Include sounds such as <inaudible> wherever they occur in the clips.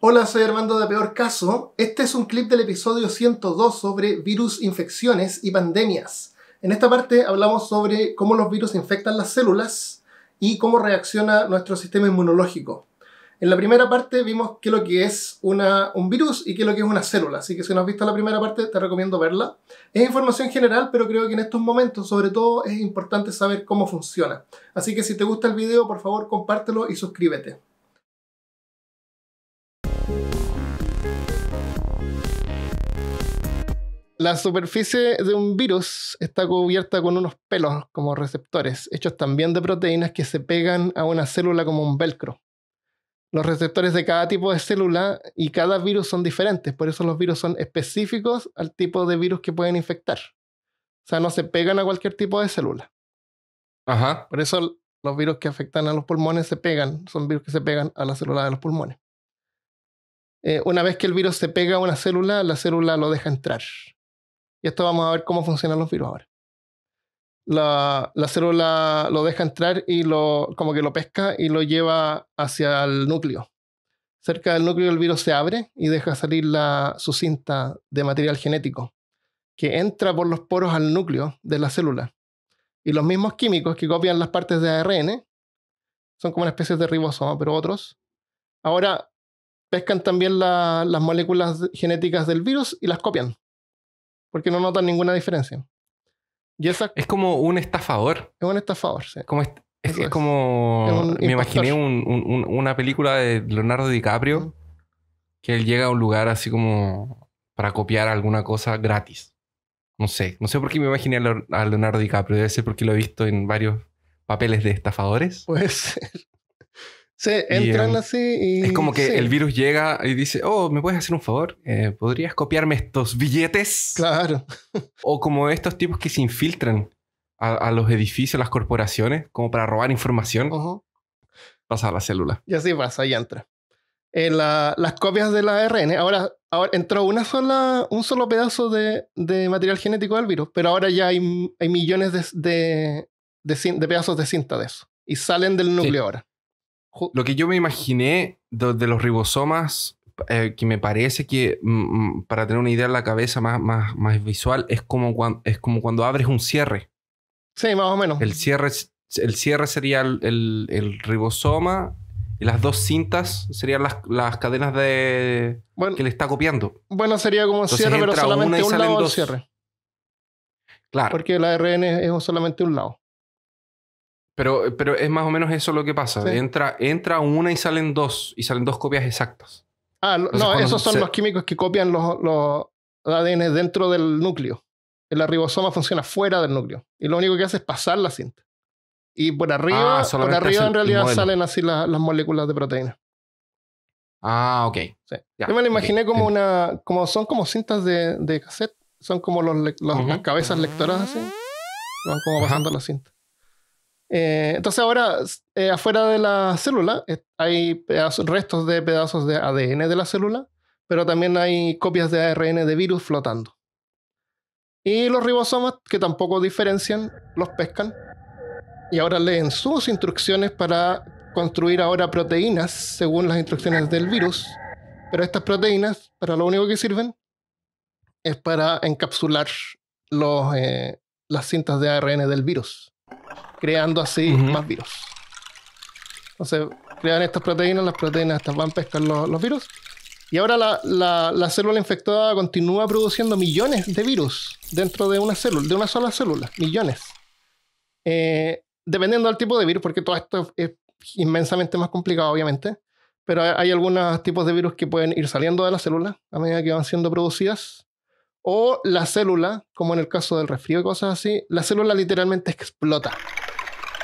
Hola, soy Armando de Peor Caso. Este es un clip del episodio 102 sobre virus, infecciones y pandemias. En esta parte hablamos sobre cómo los virus infectan las células y cómo reacciona nuestro sistema inmunológico. En la primera parte vimos qué es lo que es un virus y qué es lo que es una célula, así que si no has visto la primera parte te recomiendo verla. Es información general, pero creo que en estos momentos sobre todo es importante saber cómo funciona. Así que si te gusta el video, por favor compártelo y suscríbete. La superficie de un virus está cubierta con unos pelos como receptores, hechos también de proteínas que se pegan a una célula como un velcro. Los receptores de cada tipo de célula y cada virus son diferentes, por eso los virus son específicos al tipo de virus que pueden infectar. O sea, no se pegan a cualquier tipo de célula. Ajá. Por eso los virus que afectan a los pulmones se pegan, son virus que se pegan a la célula de los pulmones. Eh, una vez que el virus se pega a una célula, la célula lo deja entrar. Y esto vamos a ver cómo funcionan los virus ahora. La, célula lo deja entrar y lo, como que lo pesca y lo lleva hacia el núcleo. Cerca del núcleo el virus se abre y deja salir la, su cinta de material genético, que entra por los poros al núcleo de la célula. Y los mismos químicos que copian las partes de ARN, son como una especie de ribosoma, pero otros, ahora pescan también las moléculas genéticas del virus y las copian porque no notan ninguna diferencia. Y es como un estafador. Es un estafador, sí. Como es, como. me imaginé una película de Leonardo DiCaprio que él llega a un lugar así como para copiar alguna cosa gratis. No sé, no sé por qué me imaginé a Leonardo DiCaprio. Debe ser porque lo he visto en varios papeles de estafadores. Puede <laughs> ser. Se entran em, así y... Es como que el virus llega y dice, oh, ¿me puedes hacer un favor? Eh, ¿Podrías copiarme estos billetes? Claro. <laughs> o como estos tipos que se infiltran a, los edificios, a las corporaciones, como para robar información. Pasa a la célula. Y así pasa, ahí entra. En las copias de la ARN, ahora, ahora entró una sola, un solo pedazo de, material genético del virus, pero ahora ya hay, millones de, de, de, pedazos de cinta de eso. Y salen del núcleo ahora. Lo que yo me imaginé de, los ribosomas, eh, que me parece que mm, mm, para tener una idea en la cabeza más, más, más visual, es como, cuando, es como cuando abres un cierre. Sí, más o menos. El cierre, el cierre sería el, ribosoma y las dos cintas serían las, las cadenas de que le está copiando. Bueno, sería como un cierre, pero solamente un lado del cierre. Claro. Porque la ARN es solamente un lado. Pero, es más o menos eso lo que pasa. Entra, entra una y salen dos, y salen dos copias exactas. Ah, no, esos son los químicos que copian los, ADN dentro del núcleo. El ribosoma funciona fuera del núcleo. Y lo único que hace es pasar la cinta. Y por arriba, ah, por arriba en realidad salen así las moléculas de proteína. Ah, ok. Yo me lo imaginé como una. como Son como cintas de, de cassette. Son como las cabezas lectoras así. Van como pasando la cinta. Eh, entonces ahora, eh, afuera de la célula, eh, hay restos de pedazos de ADN de la célula, pero también hay copias de ARN de virus flotando. Y los ribosomas, que tampoco diferencian, los pescan y ahora leen sus instrucciones para construir ahora proteínas según las instrucciones del virus. Pero estas proteínas, para lo único que sirven, es para encapsular las cintas de ARN del virus creando así más virus. Entonces, crean estas proteínas, las proteínas van a pescar los, virus. Y ahora la, célula infectada continúa produciendo millones de virus dentro de una célula, de una sola célula, millones. Eh, dependiendo del tipo de virus, porque todo esto es inmensamente más complicado, obviamente, pero hay, algunos tipos de virus que pueden ir saliendo de la célula a medida que van siendo producidas. O la célula, como en el caso del resfrío y cosas así, la célula literalmente explota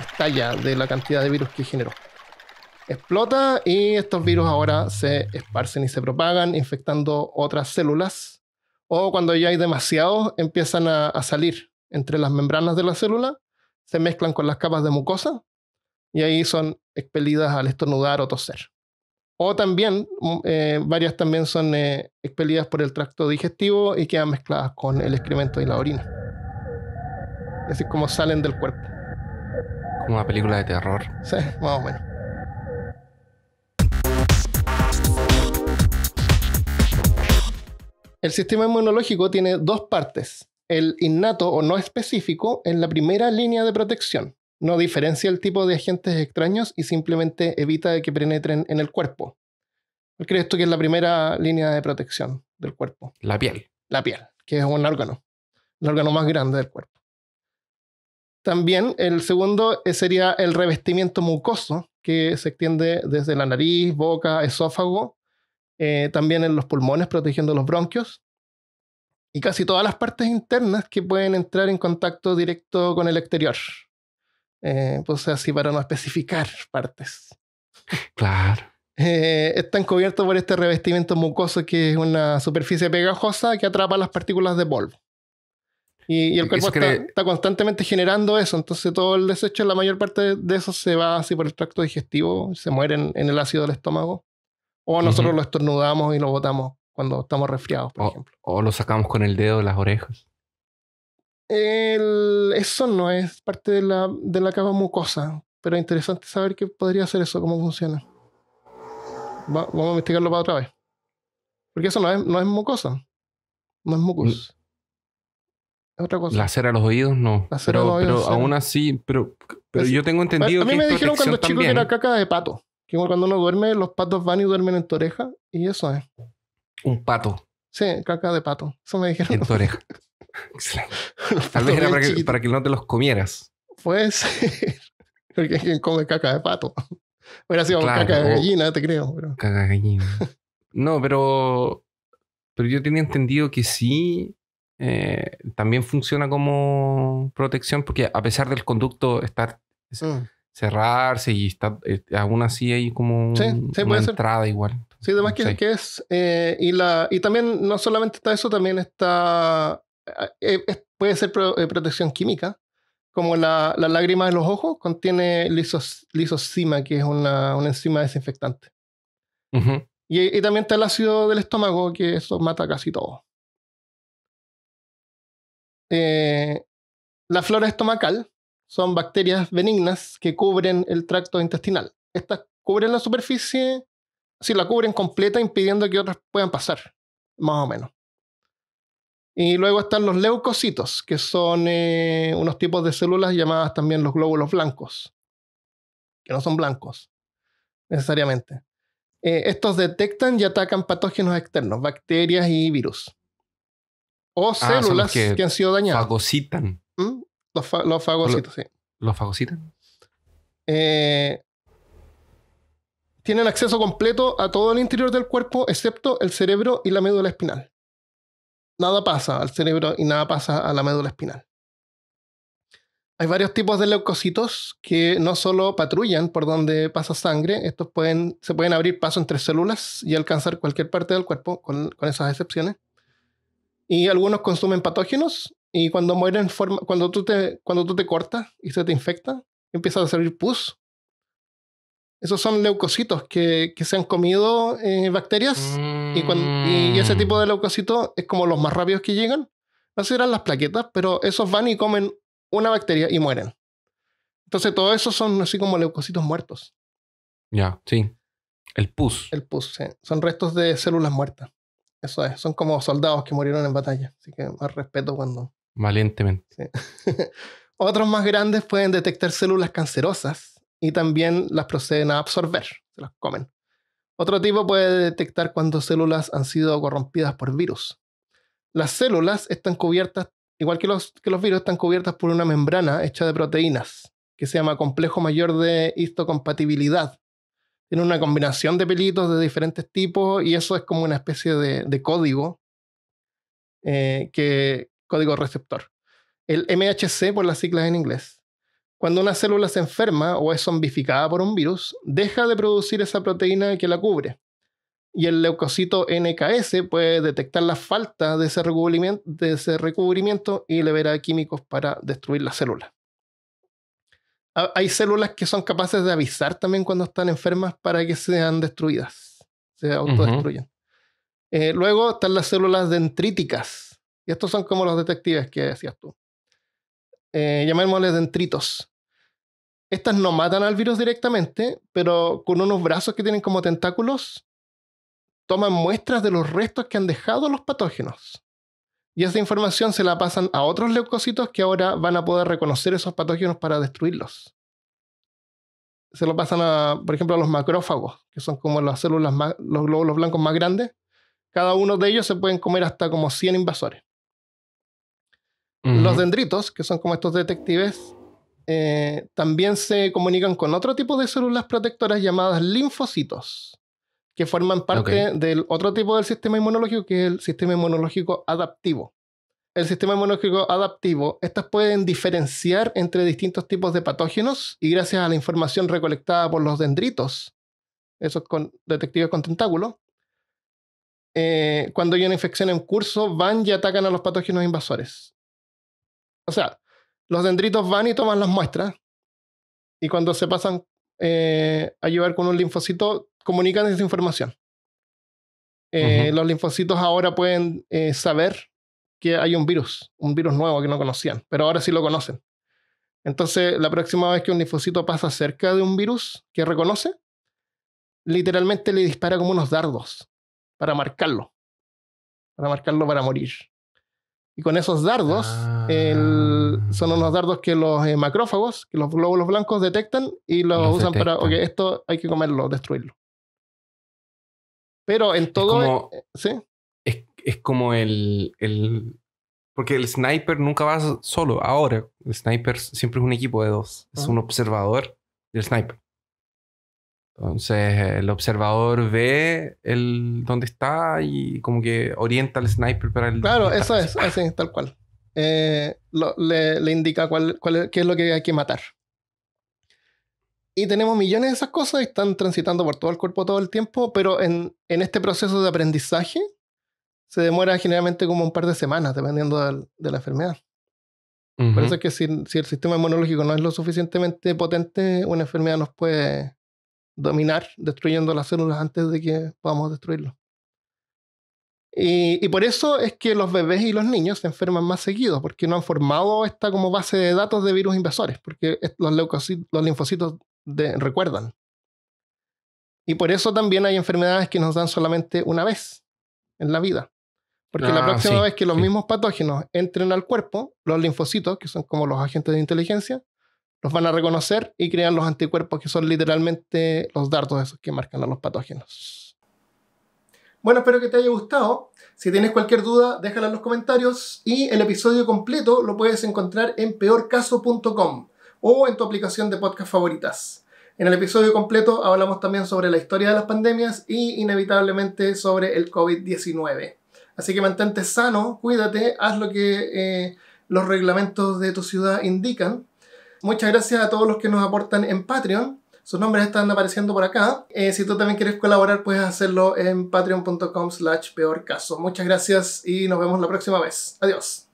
estalla de la cantidad de virus que generó. Explota y estos virus ahora se esparcen y se propagan, infectando otras células. O cuando ya hay demasiados, empiezan a, salir entre las membranas de la célula, se mezclan con las capas de mucosa y ahí son expelidas al estornudar o toser. O también, mm, eh, varias también son eh, expelidas por el tracto digestivo y quedan mezcladas con el excremento y la orina. Es decir, como salen del cuerpo. Una película de terror. Sí, más o menos. El sistema inmunológico tiene dos partes. El innato o no específico en la primera línea de protección. No diferencia el tipo de agentes extraños y simplemente evita que penetren en el cuerpo. ¿Cuál crees tú que es la primera línea de protección del cuerpo? La piel. La piel, que es un órgano. El órgano más grande del cuerpo. También el segundo eh, sería el revestimiento mucoso, que se extiende desde la nariz, boca, esófago, eh, también en los pulmones, protegiendo los bronquios. Y casi todas las partes internas que pueden entrar en contacto directo con el exterior. Eh, pues así para no especificar partes. Claro. <laughs> Eh, están cubiertos por este revestimiento mucoso que es una superficie pegajosa que atrapa las partículas de polvo. Y, el cuerpo está, constantemente generando eso, entonces todo el desecho, la mayor parte de eso se va así por el tracto digestivo, se muere en, el ácido del estómago, o nosotros lo estornudamos y lo botamos cuando estamos resfriados, por ejemplo. O lo sacamos con el dedo de las orejas. eso no es parte de la, de la capa mucosa, pero es interesante saber qué podría hacer eso, cómo funciona. vamos a investigarlo para otra vez. Porque eso no es, no es mucosa, no es mucus. Otra cosa. los oídos, no. pero, aún así, pero, yo tengo entendido que. A mí me dijeron cuando chico que era caca de pato. Que cuando uno duerme, los patos van y duermen en tu oreja. Y eso es. Un pato. Sí, caca de pato. Eso me dijeron. En tu oreja. <laughs> Tal vez era para que, no te los comieras. Puede <laughs> ser. Porque quien come caca de pato. Hubiera sido caca de gallina, te creo. Caca de gallina. No, pero. Pero yo tenía entendido que sí eh, también funciona como protección porque a pesar del conducto estar mm. cerrarse y está, eh, aún así hay como una entrada igual. Sí, además que, es eh, y la y también no solamente está eso también está ah, puede ser protección química como la, lágrima de los ojos contiene lisos, lisocima que es una, enzima desinfectante. y también está el ácido del estómago que eso mata casi todo. Eh, la flora estomacal son bacterias benignas que cubren el tracto intestinal. Estas cubren la superficie, si la cubren completa, impidiendo que otras puedan pasar, más o menos. Y luego están los leucocitos, que son eh, unos tipos de células llamadas también los glóbulos blancos, que no son blancos necesariamente. Eh, estos detectan y atacan patógenos externos, bacterias y virus. O ah, células que, han sido dañadas. Fagocitan. Mm, los, fagocitan. los, fagocitos, sí. ¿Los fagocitan? Eh, tienen acceso completo a todo el interior del cuerpo, excepto el cerebro y la médula espinal. Nada pasa al cerebro y nada pasa a la médula espinal. Hay varios tipos de leucocitos que no solo patrullan por donde pasa sangre, estos pueden, se pueden abrir paso entre células y alcanzar cualquier parte del cuerpo, con esas excepciones y algunos consumen patógenos y cuando mueren, forma, cuando, tú te, cuando tú te cortas y se te infecta, empieza a salir pus. Esos son leucocitos que, se han comido eh, bacterias y, cuando, ese mm. tipo de leucocitos es como los más rápidos que llegan. No eran las plaquetas, pero esos van y comen una bacteria y mueren. Entonces, todo eso son así como leucocitos muertos. Ya, sí. El pus. El pus, sí. Son restos de células muertas. Eso es, son como soldados que murieron en batalla, así que más respeto cuando... Valientemente. <laughs> Otros más grandes pueden detectar células cancerosas y también las proceden a absorber, se las comen. Otro tipo puede detectar cuando células han sido corrompidas por virus. Las células están cubiertas, igual que los, que los virus, están cubiertas por una membrana hecha de proteínas, que se llama complejo mayor de histocompatibilidad, tiene una combinación de pelitos de diferentes tipos y eso es como una especie de, código, eh, que, código receptor. El MHC por las siglas en inglés. Cuando una célula se enferma o es zombificada por un virus, deja de producir esa proteína que la cubre. Y el leucocito NKS puede detectar la falta de ese recubrimiento, de ese recubrimiento y químicos para destruir la célula hay células que son capaces de avisar también cuando están enfermas para que sean destruidas, se autodestruyen. Eh, luego están las células dendríticas, y estos son como los detectives que decías tú. Eh, llamémosles dendritos. Estas no matan al virus directamente, pero con unos brazos que tienen como tentáculos, toman muestras de los restos que han dejado los patógenos. Y esa información se la pasan a otros leucocitos que ahora van a poder reconocer esos patógenos para destruirlos. Se lo pasan, a, por ejemplo, a los macrófagos, que son como las células, los glóbulos blancos más grandes. Cada uno de ellos se pueden comer hasta como 100 invasores. Los dendritos, que son como estos detectives, eh, también se comunican con otro tipo de células protectoras llamadas linfocitos que forman parte del otro tipo del sistema inmunológico, que es el sistema inmunológico adaptivo. El sistema inmunológico adaptivo, estas pueden diferenciar entre distintos tipos de patógenos y gracias a la información recolectada por los dendritos, esos con, con tentáculos, eh, cuando hay una infección en curso, van y atacan a los patógenos invasores. O sea, los dendritos van y toman las muestras y cuando se pasan eh, a llevar con un linfocito, comunican esa información. Eh, los linfocitos ahora pueden eh, saber que hay un virus, un virus nuevo que no conocían, pero ahora sí lo conocen. Entonces, la próxima vez que un linfocito pasa cerca de un virus que reconoce, literalmente le dispara como unos dardos para marcarlo, para marcarlo para morir. Y con esos dardos, ah. son unos dardos que los eh, macrófagos, que los glóbulos blancos detectan y los, usan para, ok, esto hay que comerlo, destruirlo. Pero en todo. E, eh, es como, es, como el, el, Porque el sniper nunca va solo. Ahora, el sniper siempre es un equipo de dos. Es ah. un observador el sniper. Entonces, el observador ve el dónde está y como que orienta al sniper para el. Claro, eso es, así, tal cual. Eh, le, indica cuál, cuál, qué es lo que hay que matar. Y tenemos millones de esas cosas y están transitando por todo el cuerpo todo el tiempo, pero en, este proceso de aprendizaje se demora generalmente como un par de semanas, dependiendo de la enfermedad. Por eso es que si, el sistema inmunológico no es lo suficientemente potente, una enfermedad nos puede dominar destruyendo las células antes de que podamos destruirlo. Y, por eso es que los bebés y los niños se enferman más seguido, porque no han formado esta como base de datos de virus invasores, porque los, leucocitos, los linfocitos recuerdan. Y por eso también hay enfermedades que nos dan solamente una vez en la vida. Porque la ah, próxima vez que los mismos patógenos entren al cuerpo, los linfocitos, que son como los agentes de inteligencia, los van a reconocer y crean los anticuerpos que son literalmente los dardos esos que marcan a los patógenos. Bueno, espero que te haya gustado. Si tienes cualquier duda, déjala en los comentarios y el episodio completo lo puedes encontrar en peorcaso.com o en tu aplicación de podcast favoritas. En el episodio completo hablamos también sobre la historia de las pandemias y inevitablemente sobre el COVID-19. Así que mantente sano, cuídate, haz lo que eh, los reglamentos de tu ciudad indican. Muchas gracias a todos los que nos aportan en Patreon. Sus nombres están apareciendo por acá. Eh, si tú también quieres colaborar, puedes hacerlo en patreon.com slash peor caso. Muchas gracias y nos vemos la próxima vez. Adiós.